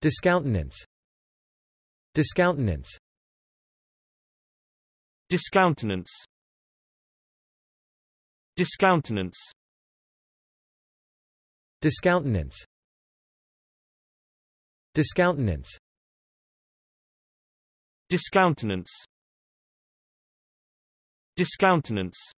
Discountenance Discountenance Discountenance Discountenance Discountenance Discountenance Discountenance Discountenance